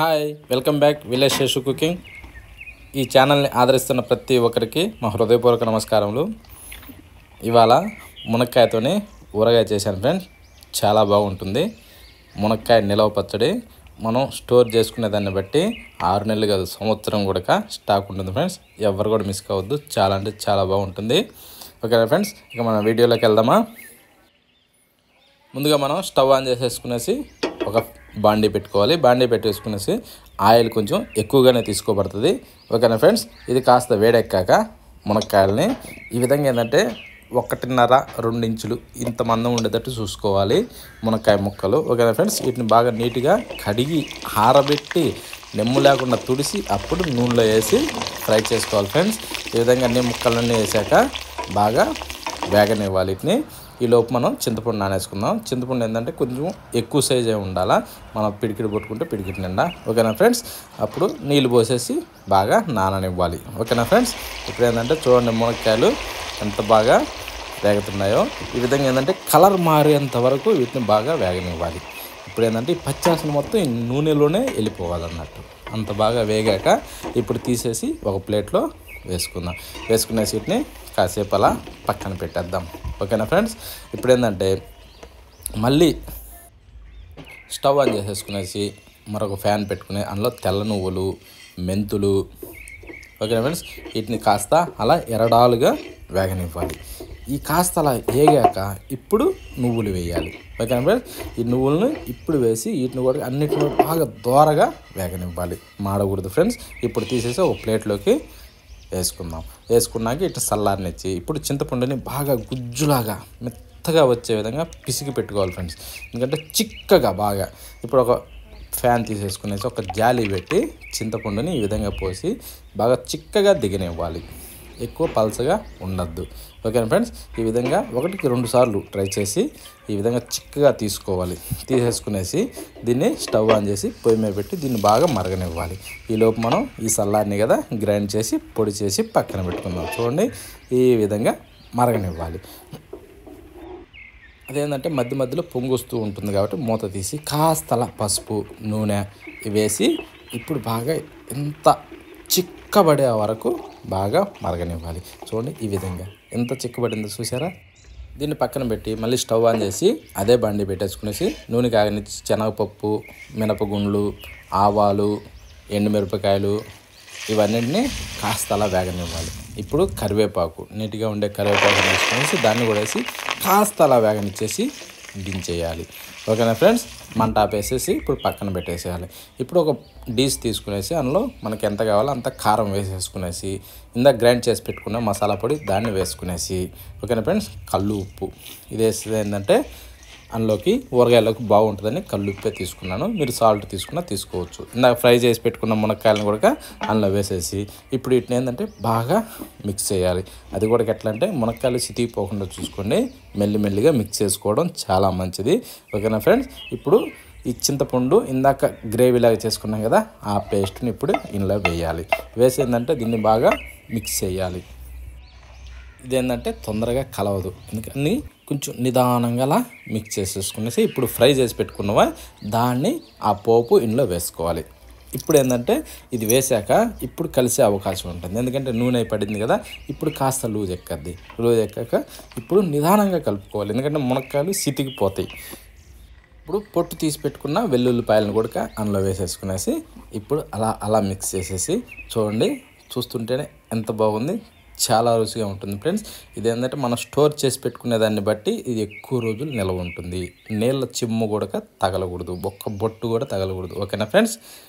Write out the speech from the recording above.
hi welcome back village Seshu cooking ఈ ఛానల్ని ఆదరిస్తున్న ప్రతి ఒక్కరికి మా హృదయపూర్వక నమస్కారములు ఇవాళ మునక్కాయతో ఊరగాయ చేశాను ఫ్రెండ్స్ చాలా బాగుంటుంది మునక్కాయ నిలవ పచ్చడి మనం స్టోర్ చేసుకునే దాన్ని బట్టి ఆరు నెలలు కాదు సంవత్సరం కూడా స్టాక్ ఉంటుంది ఫ్రెండ్స్ ఎవరు కూడా మిస్ కావద్దు చాలా అంటే చాలా బాగుంటుంది ఓకేనా ఫ్రెండ్స్ ఇక మన వీడియోలోకి వెళ్దామా ముందుగా మనం స్టవ్ ఆన్ చేసేసుకునేసి ఒక బాండీ పెట్టుకోవాలి బాండీ పెట్టేసుకునేసి ఆయిల్ కొంచెం ఎక్కువగానే తీసుకోబడుతుంది ఓకేనా ఫ్రెండ్స్ ఇది కాస్త వేడెక్కాక మునక్కాయలని ఈ విధంగా ఏంటంటే ఒకటిన్నర రెండు ఇంచులు ఇంత మందం ఉండేటట్టు చూసుకోవాలి మునక్కాయ ముక్కలు ఓకేనా ఫ్రెండ్స్ వీటిని బాగా నీట్గా కడిగి ఆరబెట్టి నిమ్ము లేకుండా తుడిసి అప్పుడు నూనెలో వేసి ఫ్రై చేసుకోవాలి ఫ్రెండ్స్ ఈ విధంగా అన్ని ముక్కలన్నీ వేసాక బాగా వేగనివ్వాలి వీటిని ఈలోపు మనం చింతపండు నానేసుకుందాం చింతపండు ఏంటంటే కొంచెం ఎక్కువ అయి ఉండాలా మనం పిడికిడి పట్టుకుంటే పిడికిడి నిండా ఓకేనా ఫ్రెండ్స్ అప్పుడు నీళ్ళు పోసేసి బాగా నాననివ్వాలి ఓకేనా ఫ్రెండ్స్ ఇప్పుడు ఏంటంటే చూడండి మునక్కాయలు ఎంత బాగా వేగుతున్నాయో ఈ విధంగా ఏంటంటే కలర్ మారేంత వరకు వీటిని బాగా వేగనివ్వాలి ఇప్పుడు ఏంటంటే ఈ పచ్చాసన మొత్తం ఈ నూనెలోనే వెళ్ళిపోవాలన్నట్టు అంత బాగా వేగాక ఇప్పుడు తీసేసి ఒక ప్లేట్లో వేసుకుందాం వేసుకునే సీట్ని కాసేపు అలా పక్కన పెట్టేద్దాం ఓకేనా ఫ్రెండ్స్ ఇప్పుడు ఏంటంటే మళ్ళీ స్టవ్ ఆన్ చేసేసుకునేసి మరొక ఫ్యాన్ పెట్టుకుని అందులో తెల్ల నువ్వులు మెంతులు ఓకేనా ఫ్రెండ్స్ వీటిని కాస్త అలా ఎరడాలుగా వేగనివ్వాలి ఈ కాస్త అలా వేగాక ఇప్పుడు నువ్వులు వేయాలి ఓకేనా ఫ్రెండ్స్ ఈ నువ్వులను ఇప్పుడు వేసి వీటిని కూడా అన్నిటిని బాగా దోరగా వేగనివ్వాలి మాడకూడదు ఫ్రెండ్స్ ఇప్పుడు తీసేసి ఒక ప్లేట్లోకి వేసుకుందాం వేసుకున్నాక ఇటు ఇచ్చి ఇప్పుడు చింతపండుని బాగా గుజ్జులాగా మెత్తగా వచ్చే విధంగా పిసికి పెట్టుకోవాలి ఫ్రెండ్స్ ఎందుకంటే చిక్కగా బాగా ఇప్పుడు ఒక ఫ్యాన్ తీసేసుకునేసి ఒక జాలి పెట్టి చింతపండుని ఈ విధంగా పోసి బాగా చిక్కగా దిగనివ్వాలి ఎక్కువ పలసగా ఉండద్దు ఓకేనా ఫ్రెండ్స్ ఈ విధంగా ఒకటికి రెండు సార్లు ట్రై చేసి ఈ విధంగా చిక్కగా తీసుకోవాలి తీసేసుకునేసి దీన్ని స్టవ్ ఆన్ చేసి పొయ్యి మీద పెట్టి దీన్ని బాగా మరగనివ్వాలి ఈలోపు మనం ఈ సల్లాన్ని కదా గ్రైండ్ చేసి పొడి చేసి పక్కన పెట్టుకుందాం చూడండి ఈ విధంగా మరగనివ్వాలి అదేంటంటే మధ్య మధ్యలో పొంగుస్తూ ఉంటుంది కాబట్టి మూత తీసి కాస్తల పసుపు నూనె వేసి ఇప్పుడు బాగా ఎంత చిక్కబడే వరకు బాగా మరగనివ్వాలి చూడండి ఈ విధంగా ఎంత చిక్కబడిందో చూసారా దీన్ని పక్కన పెట్టి మళ్ళీ స్టవ్ ఆన్ చేసి అదే బండి పెట్టేసుకునేసి నూనె కాగని శనగపప్పు మినపగుండ్లు ఆవాలు ఎండుమిరపకాయలు ఇవన్నీ కాస్త అలా వేగనివ్వాలి ఇప్పుడు కరివేపాకు నీట్గా ఉండే కరివేపాకు తీసుకునేసి దాన్ని కూడా వేసి కాస్త అలా వేగనిచ్చేసి దించేయాలి ఓకేనా ఫ్రెండ్స్ మంట ఆపేసేసి ఇప్పుడు పక్కన పెట్టేసేయాలి ఇప్పుడు ఒక డీస్ తీసుకునేసి అందులో మనకి ఎంత కావాలో అంత కారం వేసేసుకునేసి ఇందాక గ్రైండ్ చేసి పెట్టుకున్న మసాలా పొడి దాన్ని వేసుకునేసి ఓకేనా ఫ్రెండ్స్ కళ్ళు ఉప్పు ఇది వేసేది ఏంటంటే అందులోకి ఊరగాయలకు బాగుంటుందని కల్లుప్పే తీసుకున్నాను మీరు సాల్ట్ తీసుకున్నా తీసుకోవచ్చు ఇందాక ఫ్రై చేసి పెట్టుకున్న మునక్కాయలను కూడా అందులో వేసేసి ఇప్పుడు వీటిని ఏంటంటే బాగా మిక్స్ చేయాలి అది కూడా ఎట్లా అంటే మునక్కాయలు చితికిపోకుండా చూసుకోండి మెల్లిమెల్లిగా మిక్స్ చేసుకోవడం చాలా మంచిది ఓకేనా ఫ్రెండ్స్ ఇప్పుడు ఈ చింతపండు ఇందాక గ్రేవీలాగా చేసుకున్నాం కదా ఆ పేస్ట్ని ఇప్పుడు ఇందులో వేయాలి వేసేందంటే దీన్ని బాగా మిక్స్ చేయాలి ఇదేంటంటే తొందరగా కలవదు ఎందుకని కొంచెం నిదానంగా అలా మిక్స్ చేసేసుకునేసి ఇప్పుడు ఫ్రై చేసి పెట్టుకున్నవా దాన్ని ఆ పోపు ఇంట్లో వేసుకోవాలి ఇప్పుడు ఏంటంటే ఇది వేసాక ఇప్పుడు కలిసే అవకాశం ఉంటుంది ఎందుకంటే నూనె పడింది కదా ఇప్పుడు కాస్త లూజ్ ఎక్కద్ది లూజ్ ఎక్కాక ఇప్పుడు నిదానంగా కలుపుకోవాలి ఎందుకంటే మునక్కాయలు సితికిపోతాయి ఇప్పుడు పొట్టు తీసి పెట్టుకున్న వెల్లుల్లిపాయలను కూడా అందులో వేసేసుకునేసి ఇప్పుడు అలా అలా మిక్స్ చేసేసి చూడండి చూస్తుంటేనే ఎంత బాగుంది చాలా రుచిగా ఉంటుంది ఫ్రెండ్స్ ఇది ఏంటంటే మనం స్టోర్ చేసి పెట్టుకునే దాన్ని బట్టి ఇది ఎక్కువ రోజులు నిల్వ ఉంటుంది నీళ్ళ చిమ్ము కూడా తగలకూడదు ఒక్క బొట్టు కూడా తగలకూడదు ఓకేనా ఫ్రెండ్స్